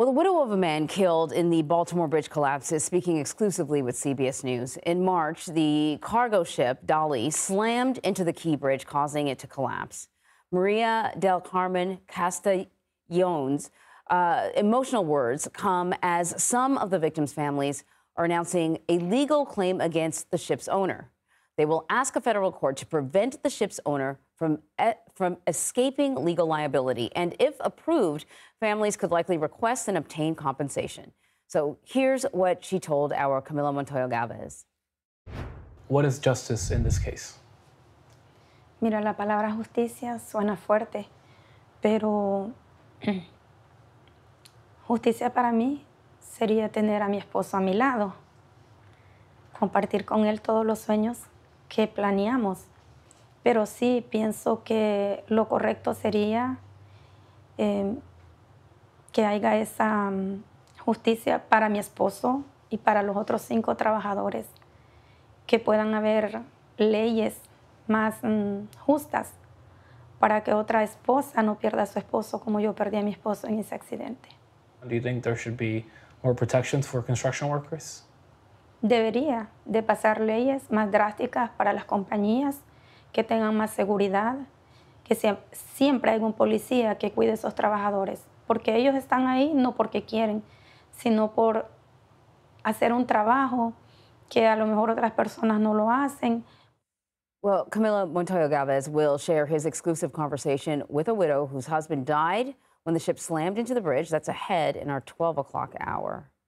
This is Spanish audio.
Well, the widow of a man killed in the Baltimore bridge collapse is speaking exclusively with CBS News. In March, the cargo ship Dolly slammed into the Key Bridge, causing it to collapse. Maria del Carmen Castellanos' uh, emotional words come as some of the victims' families are announcing a legal claim against the ship's owner. They will ask a federal court to prevent the ship's owner from, from escaping legal liability. And if approved, families could likely request and obtain compensation. So here's what she told our Camila Montoya Gavez. What is justice in this case? Mira, la palabra justicia suena fuerte, pero justicia para mí sería tener a mi esposo a mi lado, compartir con él todos los sueños que planeamos. Pero sí pienso que lo correcto sería em, que haya esa mm, justicia para mi esposo y para los otros cinco trabajadores, que puedan haber leyes más mm, justas para que otra esposa no pierda a su esposo como yo perdí a mi esposo en ese accidente. Do you think there should be more protections for construction workers? debería de pasar leyes más drásticas para las compañías que tengan más seguridad, que siempre hay un policía que cuide a esos trabajadores, porque ellos están ahí no porque quieren, sino por hacer un trabajo que a lo mejor otras personas no lo hacen. Well, Camila Montoya Gávez will share his exclusive conversation with a widow whose husband died when the ship slammed into the bridge. That's ahead in our 12 o'clock hour.